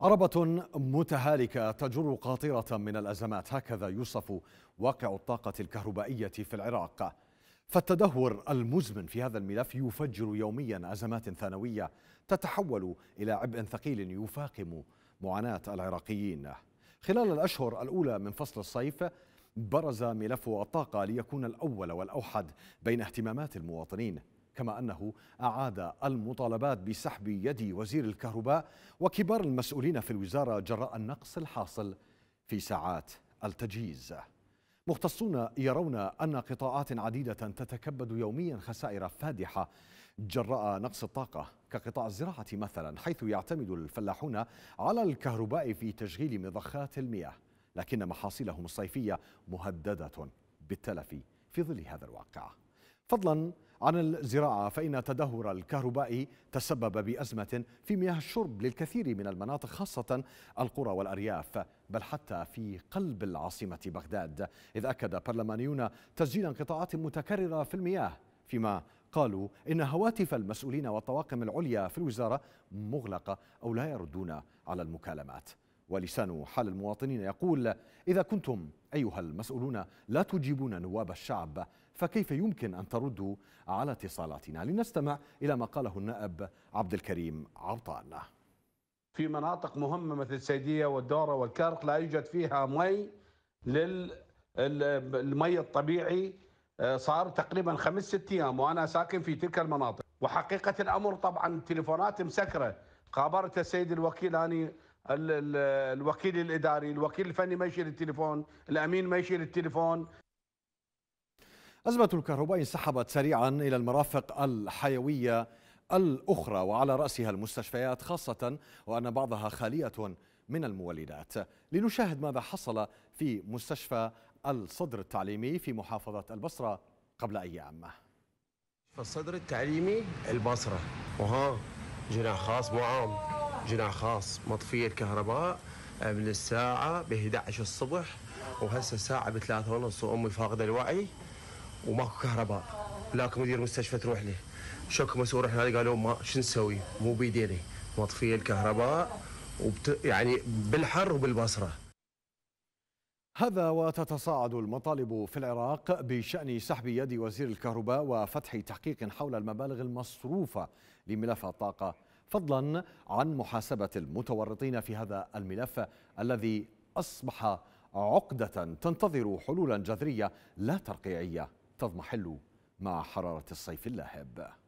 عربة متهالكة تجر قاطرة من الأزمات هكذا يوصف واقع الطاقة الكهربائية في العراق فالتدهور المزمن في هذا الملف يفجر يوميا أزمات ثانوية تتحول إلى عبء ثقيل يفاقم معاناة العراقيين خلال الأشهر الأولى من فصل الصيف برز ملف الطاقة ليكون الأول والأوحد بين اهتمامات المواطنين كما أنه أعاد المطالبات بسحب يد وزير الكهرباء وكبار المسؤولين في الوزارة جراء النقص الحاصل في ساعات التجهيز مختصون يرون أن قطاعات عديدة تتكبد يوميا خسائر فادحة جراء نقص الطاقة كقطاع الزراعة مثلا حيث يعتمد الفلاحون على الكهرباء في تشغيل مضخات المياه لكن محاصيلهم الصيفية مهددة بالتلف في ظل هذا الواقع فضلا عن الزراعة فإن تدهور الكهرباء تسبب بأزمة في مياه الشرب للكثير من المناطق خاصة القرى والأرياف بل حتى في قلب العاصمة بغداد إذ أكد برلمانيون تسجيل انقطاعات متكررة في المياه فيما قالوا إن هواتف المسؤولين والطواقم العليا في الوزارة مغلقة أو لا يردون على المكالمات ولسان حال المواطنين يقول إذا كنتم أيها المسؤولون لا تجيبون نواب الشعب فكيف يمكن أن تردوا على اتصالاتنا لنستمع إلى ما قاله النائب عبد الكريم عطان. في مناطق مهمة مثل السيدية والدورة والكرك لا يوجد فيها مي للمي الطبيعي آه، صار تقريبا خمس ست أيام وأنا ساكن في تلك المناطق وحقيقة الأمر طبعا التليفونات مسكرة قابلت السيد الوكيل أني يعني الوكيل الاداري الوكيل الفني ما يشيل التليفون الامين ما يشيل التليفون أزمة الكهرباء انسحبت سريعا إلى المرافق الحيوية الأخرى وعلى رأسها المستشفيات خاصة وأن بعضها خالية من المولدات لنشاهد ماذا حصل في مستشفى الصدر التعليمي في محافظة البصرة قبل أيام الصدر التعليمي البصرة وها جناح خاص وعام جناح خاص مطفيه الكهرباء آه، من الساعة ب 11 الصبح وهسه الساعة ب 3 ونص وامي فاقدة الوعي وماكو كهرباء لاك مدير مستشفى تروح له شكو مسؤول احنا قالوا ما شو نسوي مو بيديني مطفية الكهرباء وبت يعني بالحر وبالبصرة هذا وتتصاعد المطالب في العراق بشأن سحب يد وزير الكهرباء وفتح تحقيق حول المبالغ المصروفة لملف الطاقة فضلا عن محاسبة المتورطين في هذا الملف الذي أصبح عقدة تنتظر حلولا جذرية لا ترقيعية تضمحل مع حرارة الصيف اللاهب